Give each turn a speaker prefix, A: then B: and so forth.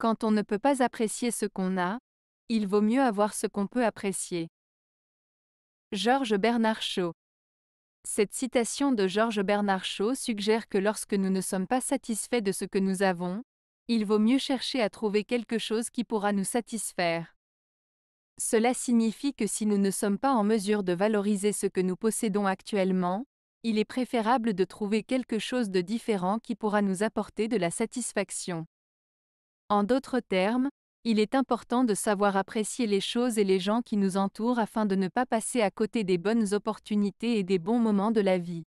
A: Quand on ne peut pas apprécier ce qu'on a, il vaut mieux avoir ce qu'on peut apprécier. Georges Bernard Shaw Cette citation de Georges Bernard Shaw suggère que lorsque nous ne sommes pas satisfaits de ce que nous avons, il vaut mieux chercher à trouver quelque chose qui pourra nous satisfaire. Cela signifie que si nous ne sommes pas en mesure de valoriser ce que nous possédons actuellement, il est préférable de trouver quelque chose de différent qui pourra nous apporter de la satisfaction. En d'autres termes, il est important de savoir apprécier les choses et les gens qui nous entourent afin de ne pas passer à côté des bonnes opportunités et des bons moments de la vie.